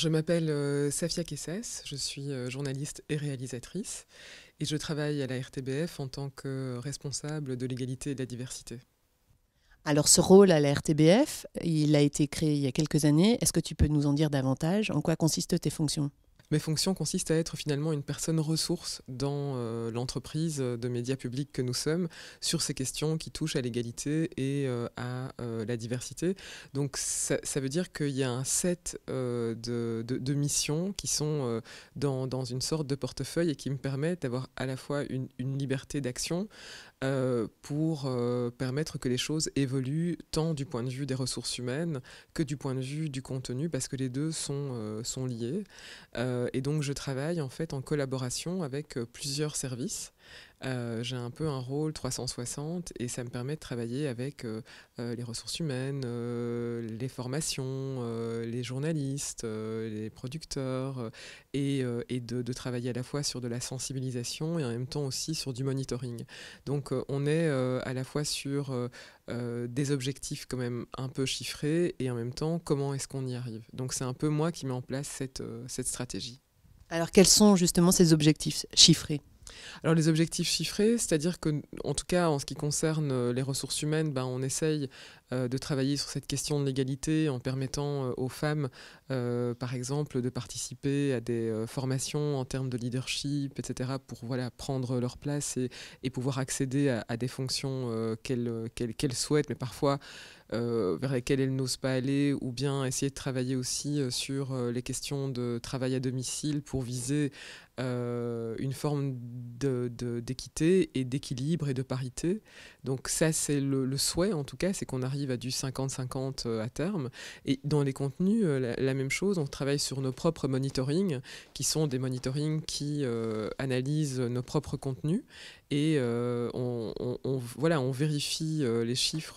Je m'appelle euh, Safia Kessès, je suis euh, journaliste et réalisatrice et je travaille à la RTBF en tant que responsable de l'égalité et de la diversité. Alors ce rôle à la RTBF, il a été créé il y a quelques années. Est-ce que tu peux nous en dire davantage En quoi consistent tes fonctions mes fonctions consistent à être finalement une personne ressource dans euh, l'entreprise de médias publics que nous sommes sur ces questions qui touchent à l'égalité et euh, à euh, la diversité. Donc ça, veut dire qu'il y a un set de, missions qui sont dans, une sorte de portefeuille et qui me permettent d'avoir à la fois une, liberté d'action pour permettre que les choses évoluent tant du point de vue des ressources humaines que du point de vue du contenu parce que les deux sont, sont liés. Euh, et donc je travaille en fait en collaboration avec euh, plusieurs services euh, j'ai un peu un rôle 360 et ça me permet de travailler avec euh, euh, les ressources humaines, les formations, les journalistes, les producteurs et, de, travailler à la fois sur de la sensibilisation et en même temps aussi sur du monitoring. Donc on est à la fois sur des objectifs quand même un peu chiffrés et en même temps comment est-ce qu'on y arrive. Donc c'est un peu moi qui mets en place cette, cette stratégie. Alors quels sont justement ces objectifs chiffrés alors les objectifs chiffrés, c'est-à-dire que, en tout cas, en ce qui concerne euh, les ressources humaines, ben, on essaye euh, de travailler sur cette question de l'égalité en permettant euh, aux femmes, par exemple, de participer à des formations en termes de leadership, etc., pour voilà, prendre leur place et, pouvoir accéder à, des fonctions qu'elles souhaitent, mais parfois vers lesquelles elles n'osent pas aller, ou bien essayer de travailler aussi sur les questions de travail à domicile pour viser une forme de d'équité et d'équilibre et de parité. Donc ça, c'est le, souhait en tout cas, c'est qu'on arrive à du 50-50 euh, à terme. Et dans les contenus, euh, la, même chose, on travaille sur nos propres monitorings, qui sont des monitorings qui euh, analysent nos propres contenus. Et on, voilà, on vérifie les chiffres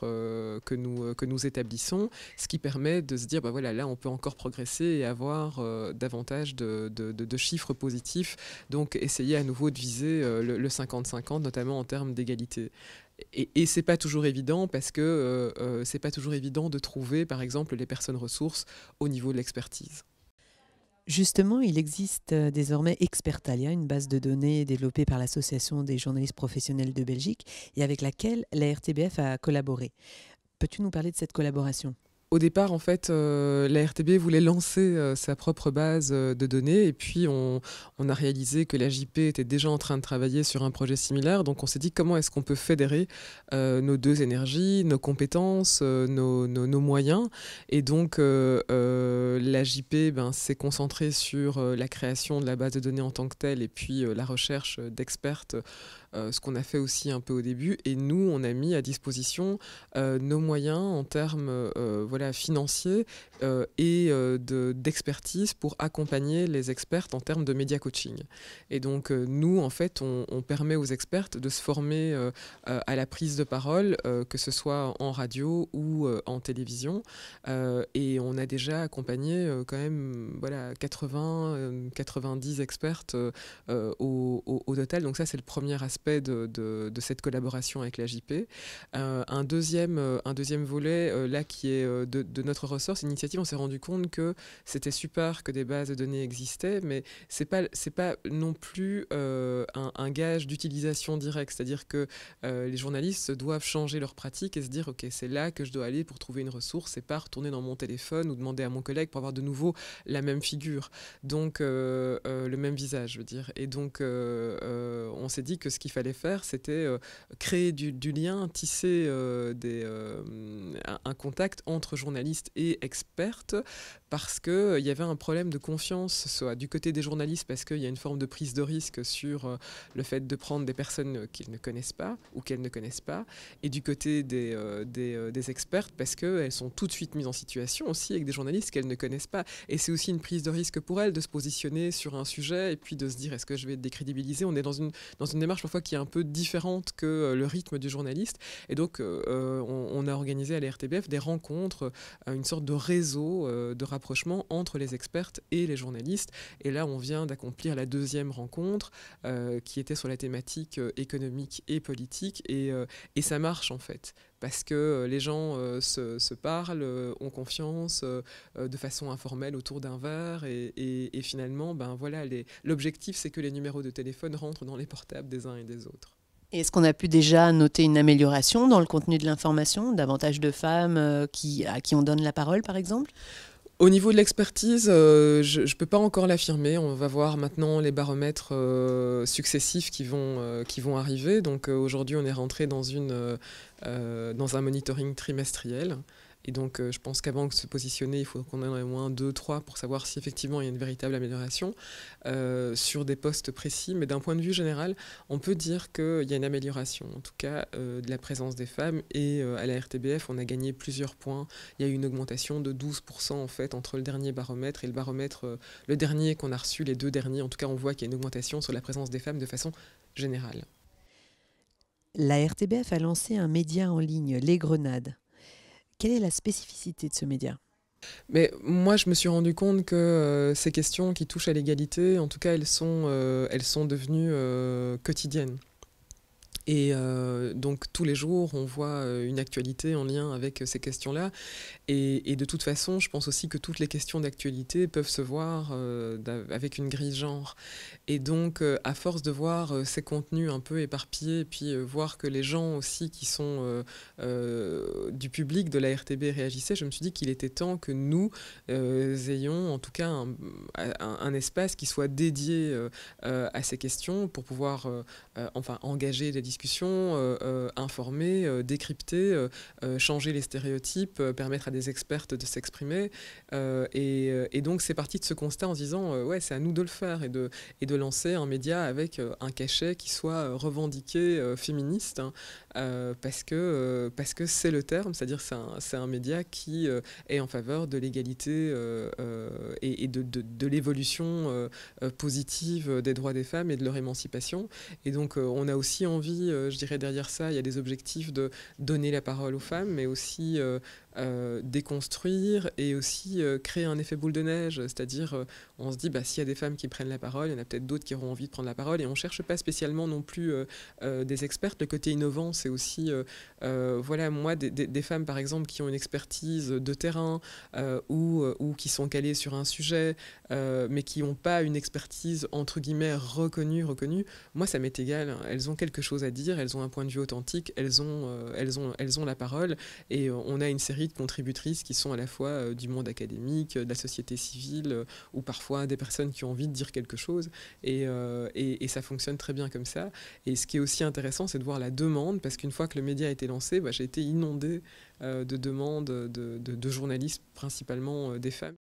que, nous, que nous établissons, ce qui permet de se dire, bah voilà, là, on peut encore progresser et avoir davantage de chiffres positifs. Donc essayer à nouveau de viser euh, le 50-50, notamment en termes d'égalité. Et, et c'est pas toujours évident parce que euh, n'est euh, pas toujours évident de trouver, par exemple, les personnes ressources au niveau de l'expertise. Justement, il existe euh, désormais Expertalia, une base de données développée par l'Association des journalistes professionnels de Belgique et avec laquelle la RTBF a collaboré. Peux-tu nous parler de cette collaboration au départ, en fait, euh, la RTB voulait lancer euh, sa propre base euh, de données et puis on, a réalisé que la JP était déjà en train de travailler sur un projet similaire. Donc on s'est dit comment est-ce qu'on peut fédérer nos deux énergies, nos compétences, nos, moyens. Et donc la JP ben, s'est concentrée sur la création de la base de données en tant que telle et puis la recherche d'expertes euh, ce qu'on a fait aussi un peu au début. Et nous, on a mis à disposition euh, nos moyens en termes euh, voilà, financiers et d'expertise pour accompagner les expertes en termes de média coaching. Et donc, nous, en fait, on, permet aux expertes de se former à la prise de parole, que ce soit en radio ou en télévision. et on a déjà accompagné quand même voilà, 80, 90 expertes au total. Donc ça, c'est le premier aspect de, cette collaboration avec la JP. Euh, un, deuxième, euh, un deuxième volet, euh, là, qui est de, notre ressource, initiative, on s'est rendu compte que c'était super que des bases de données existaient, mais c'est pas, c'est pas non plus un, gage d'utilisation directe. C'est-à-dire que les journalistes doivent changer leurs pratiques et se dire, OK, c'est là que je dois aller pour trouver une ressource et pas retourner dans mon téléphone ou demander à mon collègue pour avoir de nouveau la même figure. Donc, le même visage, je veux dire. Et donc, on s'est dit que ce qui fallait faire, c'était euh, créer du, lien, tisser euh, des, euh, un, contact entre journalistes et expertes, parce qu'il il y avait un problème de confiance, soit du côté des journalistes, parce qu'il y a une forme de prise de risque sur le fait de prendre des personnes qu'ils ne connaissent pas ou qu'elles ne connaissent pas, et du côté des, des, expertes, parce qu'elles sont tout de suite mises en situation aussi avec des journalistes qu'elles ne connaissent pas. Et c'est aussi une prise de risque pour elles de se positionner sur un sujet et puis de se dire est-ce que je vais être décrédibilisé On est dans une, dans une démarche parfois qui est un peu différente que euh, le rythme du journaliste. Et donc, euh, euh, on, a organisé à la des rencontres, une sorte de réseau de rapprochement entre les expertes et les journalistes. Et là, on vient d'accomplir la deuxième rencontre qui était sur la thématique économique et politique. Et, et ça marche, en fait parce que euh, les gens euh, se, parlent, euh, ont confiance de façon informelle autour d'un verre et, finalement, ben voilà, l'objectif c'est que les numéros de téléphone rentrent dans les portables des uns et des autres. Est-ce qu'on a pu déjà noter une amélioration dans le contenu de l'information, davantage de femmes qui, à qui on donne la parole par exemple au niveau de l'expertise, euh, je ne peux pas encore l'affirmer. On va voir maintenant les baromètres euh, successifs euh, qui vont, arriver. Donc aujourd'hui, on est rentré dans un monitoring trimestriel. Et donc, euh, je pense qu'avant de se positionner, il faut qu'on en ait au moins deux, trois pour savoir si effectivement il y a une véritable amélioration euh, sur des postes précis. Mais d'un point de vue général, on peut dire qu'il y a une amélioration, en tout cas, euh, de la présence des femmes. Et à la RTBF, on a gagné plusieurs points. Il y a eu une augmentation de 12% en fait entre le dernier baromètre et le baromètre, le dernier qu'on a reçu, les deux derniers. En tout cas, on voit qu'il y a une augmentation sur la présence des femmes de façon générale. La RTBF a lancé un média en ligne, Les Grenades, quelle est la spécificité de ce média mais moi, je me suis rendu compte que euh, ces questions qui touchent à l'égalité, en tout cas, elles sont, euh, devenues euh, quotidiennes. Et euh, donc tous les jours, on voit euh, une actualité en lien avec euh, ces questions-là. Et, et, de toute façon, je pense aussi que toutes les questions d'actualité peuvent se voir avec une grille genre. Et donc, à force de voir ces contenus un peu éparpillés, et puis voir que les gens aussi qui sont du public de la RTB réagissaient, je me suis dit qu'il était temps que nous ayons en tout cas un, espace qui soit dédié à ces questions pour pouvoir enfin engager les discussions discussions, euh, euh, informer, euh, décrypter, changer les stéréotypes, permettre à des expertes de s'exprimer. Et, donc c'est parti de ce constat en disant, ouais, c'est à nous de le faire et de, et de lancer un média avec un cachet qui soit revendiqué féministe, hein. parce que parce que c'est le terme, c'est-à-dire c'est un, un, média qui est en faveur de l'égalité et, et, de, de, de l'évolution positive des droits des femmes et de leur émancipation. Et donc on a aussi envie euh, je dirais derrière ça, il y a des objectifs de donner la parole aux femmes, mais aussi euh, euh, déconstruire et aussi euh, créer un effet boule de neige. C'est-à-dire, euh, on se dit, bah, s'il y a des femmes qui prennent la parole, il y en a peut-être d'autres qui auront envie de prendre la parole. Et on ne cherche pas spécialement non plus des expertes. Le côté innovant, c'est aussi, voilà, moi, des, femmes, par exemple, qui ont une expertise de terrain ou, ou, qui sont calées sur un sujet, mais qui n'ont pas une expertise, entre guillemets, reconnue, reconnue. Moi, ça m'est égal. Elles ont quelque chose à dire, elles ont un point de vue authentique, elles ont, elles ont, elles ont la parole. Et on a une série de contributrices qui sont à la fois euh, du monde académique, euh, de la société civile, euh, ou parfois des personnes qui ont envie de dire quelque chose. Et, ça fonctionne très bien comme ça. Et ce qui est aussi intéressant, c'est de voir la demande, parce qu'une fois que le média a été lancé, bah, j'ai été inondée de demandes de journalistes, principalement des femmes.